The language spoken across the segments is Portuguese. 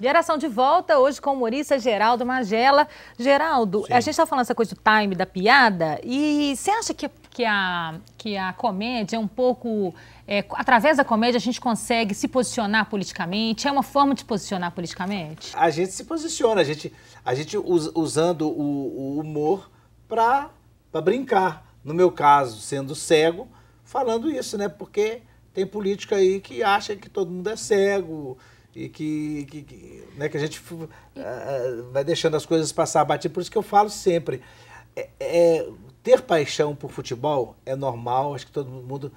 Geração de volta hoje com o humorista Geraldo Magela. Geraldo, Sim. a gente está falando essa coisa do time, da piada, e você acha que, que, a, que a comédia é um pouco. É, através da comédia a gente consegue se posicionar politicamente? É uma forma de se posicionar politicamente? A gente se posiciona, a gente, a gente us, usando o, o humor para brincar. No meu caso, sendo cego, falando isso, né? Porque tem política aí que acha que todo mundo é cego e que, que, que, né, que a gente uh, vai deixando as coisas passar batido. Por isso que eu falo sempre, é, é, ter paixão por futebol é normal, acho que todo mundo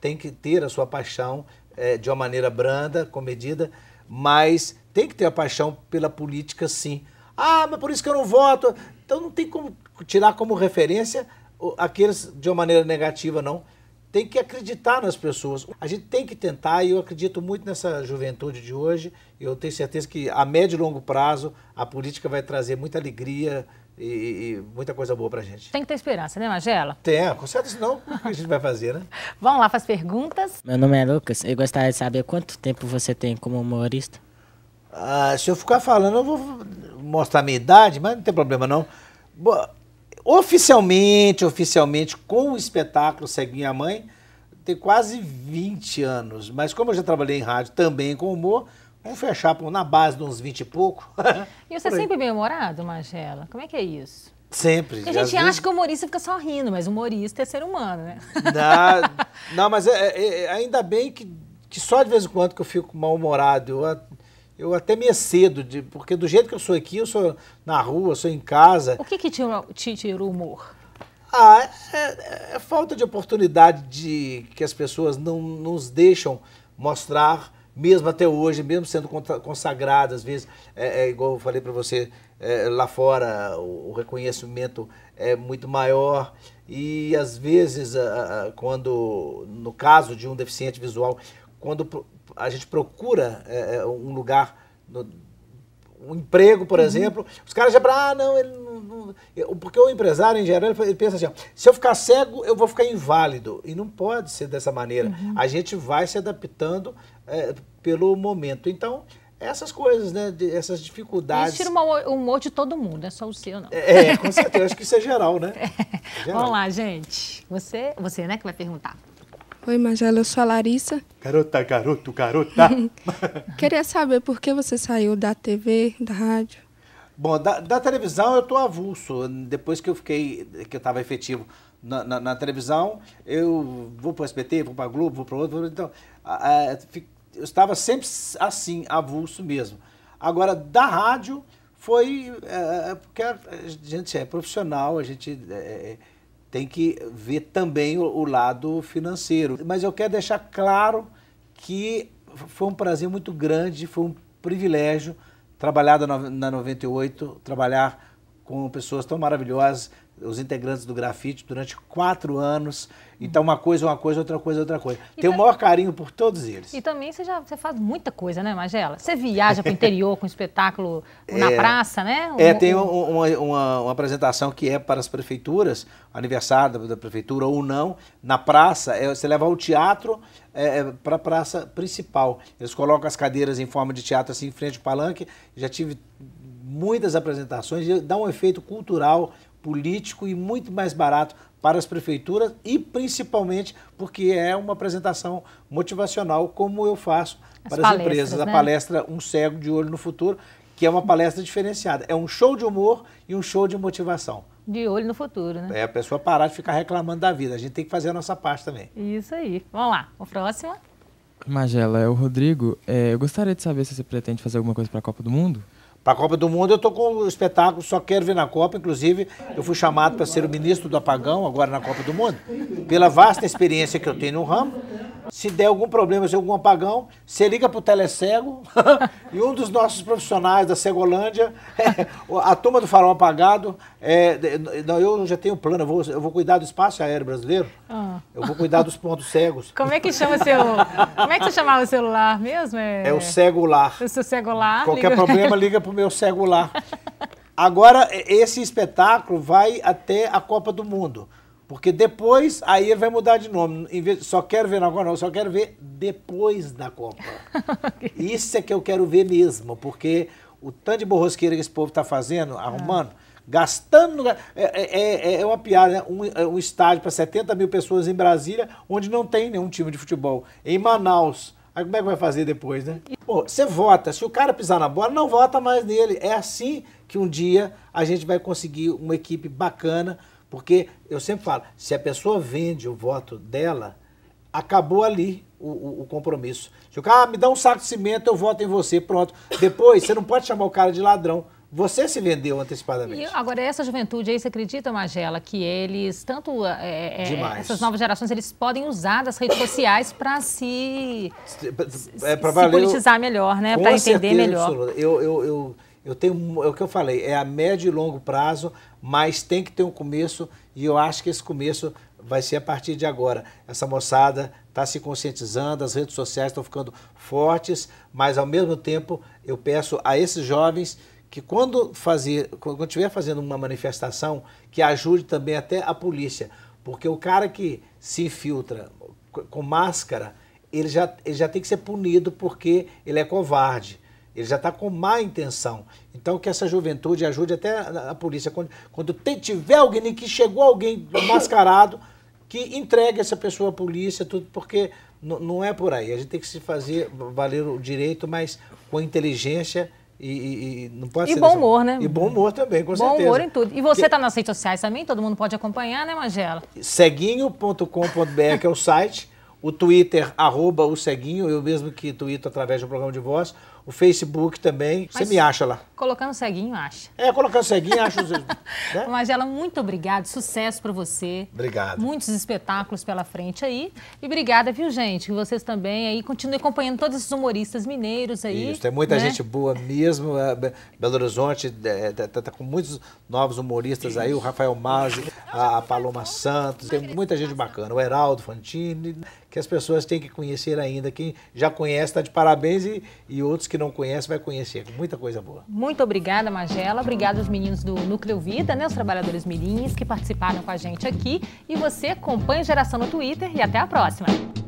tem que ter a sua paixão é, de uma maneira branda, comedida, mas tem que ter a paixão pela política, sim. Ah, mas por isso que eu não voto. Então não tem como tirar como referência aqueles de uma maneira negativa, não tem que acreditar nas pessoas. A gente tem que tentar, e eu acredito muito nessa juventude de hoje. Eu tenho certeza que a médio e longo prazo a política vai trazer muita alegria e, e muita coisa boa pra gente. Tem que ter esperança, né, Magela? Tem, ah, com certeza, senão o que a gente vai fazer, né? Vamos lá, faz perguntas. Meu nome é Lucas, eu gostaria de saber quanto tempo você tem como humorista. Ah, se eu ficar falando, eu vou mostrar a minha idade, mas não tem problema não. Boa oficialmente, oficialmente, com o espetáculo Segue Minha Mãe, tem quase 20 anos. Mas como eu já trabalhei em rádio também com humor, vamos fechar por, na base de uns 20 e pouco. E você é sempre bem-humorado, Magela? Como é que é isso? Sempre. Porque a gente acha vezes... que o humorista fica só rindo, mas o humorista é ser humano, né? Não, não mas é, é, é, ainda bem que, que só de vez em quando que eu fico mal-humorado. Eu eu até me cedo, de, porque do jeito que eu sou aqui, eu sou na rua, sou em casa. O que, que te tirou o humor? Ah, é, é, é, falta de oportunidade de que as pessoas não nos deixam mostrar, mesmo até hoje, mesmo sendo consagradas, às vezes, é, é igual eu falei para você, é, lá fora o, o, reconhecimento é muito maior e às vezes, a, a, quando, no caso de um deficiente visual, quando a gente procura é, é, um lugar, no, um emprego, por uhum. exemplo, os caras já para ah, não, ele não, não, Porque o empresário, em geral, ele pensa assim: se eu ficar cego, eu vou ficar inválido. E não pode ser dessa maneira. Uhum. A gente vai se adaptando é, pelo momento. Então essas coisas, né? De, essas dificuldades. Isso tira o humor de todo mundo, é só o seu, não. É, é com certeza. acho que isso é geral, né? É. Geral. Vamos lá, gente. Você, você, né, que vai perguntar. Oi, Magela, eu sou a Larissa. Garota, garoto, garota. Queria saber por que você saiu da TV, da rádio? Bom, da, da televisão eu tô avulso. Depois que eu fiquei, que eu estava efetivo na, na, na, televisão, eu vou para o SBT, vou para a Globo, vou para outro. Então, a, a, eu estava sempre assim, avulso mesmo. Agora, da rádio, foi. É, é porque a gente é profissional, a gente. É, é tem que ver também o, lado financeiro. Mas eu quero deixar claro que foi um prazer muito grande, foi um privilégio trabalhar na 98, trabalhar com pessoas tão maravilhosas os integrantes do grafite durante quatro anos. Então, uma coisa, uma coisa, outra coisa, outra coisa. E Tenho o tá- maior carinho por todos eles. E também você já você faz muita coisa, né, Magela? Você viaja para o interior com espetáculo é. na é, praça, né? é, tem uma, uma, uma, apresentação que é para as prefeituras, aniversário da, da prefeitura ou não, na praça, é, você leva ao teatro é, é para a praça principal. Eles colocam as cadeiras em forma de teatro assim, em frente ao palanque. Já tive muitas apresentações, dá um efeito cultural político e muito mais barato para as prefeituras e principalmente porque é uma apresentação motivacional, como eu faço as para as empresas. Né? A palestra Um Cego de Olho no Futuro, que é uma palestra diferenciada. É um show de humor e um show de motivação. De olho no futuro, né? É, a pessoa parar de ficar reclamando da vida. A gente tem que fazer a nossa parte também. Isso aí. Vamos lá. O próximo. Magela, é o Rodrigo. É, eu gostaria de saber se você pretende fazer alguma coisa para a Copa do Mundo. Para a Copa do Mundo eu tô com o espetáculo Só Quero Ver na Copa, inclusive eu fui chamado para ser o ministro do apagão agora na Copa do Mundo, pela vasta experiência que eu tenho no ramo. Se der algum problema, se algum apagão, você liga para o Telecego e um dos nossos profissionais da Cegolândia, a turma do farol apagado, é, não, eu já tenho plano, eu vou, eu vou cuidar do espaço aéreo brasileiro, ah. eu vou cuidar dos pontos cegos. Como é que chama seu, como é que você chamava o celular mesmo? É, é o cegular. O seu cegular. Qualquer liga... problema, liga para meu cego lá. Agora, esse espetáculo vai até a Copa do Mundo. Porque depois, aí ele vai mudar de nome. Em vez, só quero ver agora, não, só quero ver depois da Copa. Isso é que eu quero ver mesmo, porque o tanto de borrosqueira que esse povo está fazendo, ah. arrumando, ah. gastando. É é, é, é, é, uma piada, né? um, é, um estádio para 70 mil pessoas em Brasília, onde não tem nenhum time de futebol. Em Manaus, Aí como é que vai fazer depois, né? Pô, você vota. Se o cara pisar na bola, não vota mais nele. É assim que um dia a gente vai conseguir uma equipe bacana, porque eu sempre falo, se a pessoa vende o voto dela, acabou ali o, o, o compromisso. Se o cara ah, me dá um saco de cimento, eu voto em você, pronto. Depois, você não pode chamar o cara de ladrão. Você se vendeu antecipadamente. E agora, essa juventude aí, você acredita, Magela, que eles, tanto é, é, essas novas gerações, eles podem usar das redes sociais para se, é, se politizar melhor, né? Para entender melhor. Absoluta. Eu, eu, eu, eu tenho, é o que eu falei, é a médio e longo prazo, mas tem que ter um começo e eu acho que esse começo vai ser a partir de agora. Essa moçada está se conscientizando, as redes sociais estão ficando fortes, mas ao mesmo tempo eu peço a esses jovens que quando fazer, quando estiver fazendo uma manifestação, que ajude também até a polícia, porque o cara que se infiltra com máscara, ele já, ele já tem que ser punido porque ele é covarde. Ele já está com má intenção. Então, que essa juventude ajude até a, a polícia. Quando, quando tem, tiver alguém, que chegou alguém mascarado, que entregue essa pessoa à polícia, tudo, porque não é por aí. A gente tem que se fazer valer o direito, mas com inteligência e, e, e, não pode e ser bom humor, né? E bom humor também, com bom certeza. Bom humor em tudo. E você está que... Tá nas redes sociais também? Todo mundo pode acompanhar, né, Magela? Seguinho.com.br, que é o site. O Twitter, arroba o Seguinho, eu mesmo que Twitter através do programa de voz o Facebook também. Mas você me acha lá. Colocando ceguinho, acha. É, colocando ceguinho, acho. né? Magela, muito obrigado. Sucesso para você. Obrigado. Muitos espetáculos pela frente aí. E obrigada, viu, gente? Que vocês também aí continuem acompanhando todos esses humoristas mineiros aí. Isso, tem muita né? gente boa mesmo. É, Belo Horizonte está é, é, tá, tá com muitos novos humoristas Isso. aí. O Rafael Mazzi, a, a Paloma Santos. Tem muita gente bacana. O Heraldo Fantini, que as pessoas têm que conhecer ainda. Quem já conhece está de parabéns e, e outros que que não conhece vai conhecer. Muita coisa boa. Muito obrigada, Magela. Obrigada aos meninos do Núcleo Vida, né? Os trabalhadores mirins que participaram com a gente aqui. E você acompanha Geração no Twitter e até a próxima.